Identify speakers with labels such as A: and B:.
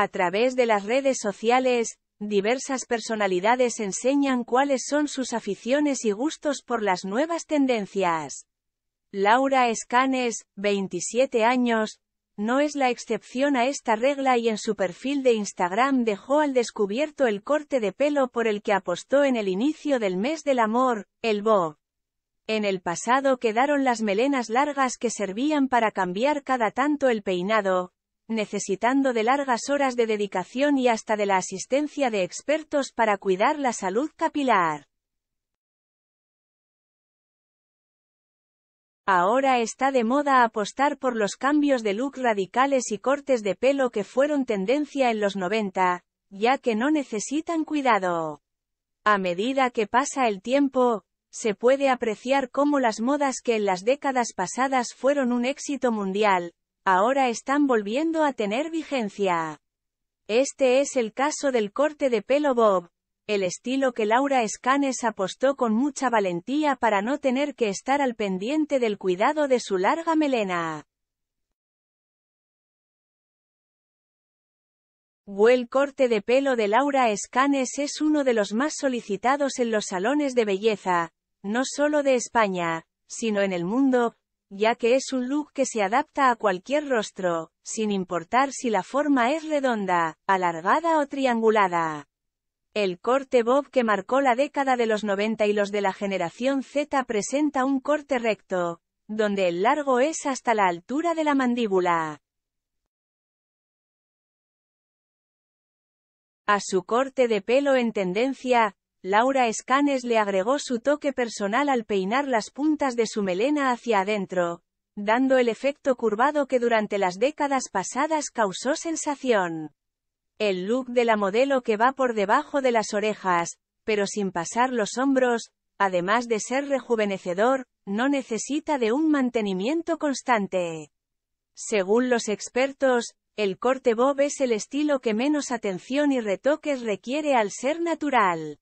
A: A través de las redes sociales, diversas personalidades enseñan cuáles son sus aficiones y gustos por las nuevas tendencias. Laura Escanes, 27 años, no es la excepción a esta regla y en su perfil de Instagram dejó al descubierto el corte de pelo por el que apostó en el inicio del mes del amor, el bo. En el pasado quedaron las melenas largas que servían para cambiar cada tanto el peinado, necesitando de largas horas de dedicación y hasta de la asistencia de expertos para cuidar la salud capilar. Ahora está de moda apostar por los cambios de look radicales y cortes de pelo que fueron tendencia en los 90, ya que no necesitan cuidado. A medida que pasa el tiempo, se puede apreciar cómo las modas que en las décadas pasadas fueron un éxito mundial, ahora están volviendo a tener vigencia. Este es el caso del corte de pelo Bob, el estilo que Laura Escanes apostó con mucha valentía para no tener que estar al pendiente del cuidado de su larga melena. El corte de pelo de Laura Escanes es uno de los más solicitados en los salones de belleza, no solo de España, sino en el mundo, ya que es un look que se adapta a cualquier rostro, sin importar si la forma es redonda, alargada o triangulada. El corte bob que marcó la década de los 90 y los de la generación Z presenta un corte recto, donde el largo es hasta la altura de la mandíbula. A su corte de pelo en tendencia, Laura Escanes le agregó su toque personal al peinar las puntas de su melena hacia adentro, dando el efecto curvado que durante las décadas pasadas causó sensación. El look de la modelo que va por debajo de las orejas, pero sin pasar los hombros, además de ser rejuvenecedor, no necesita de un mantenimiento constante. Según los expertos, el corte bob es el estilo que menos atención y retoques requiere al ser natural.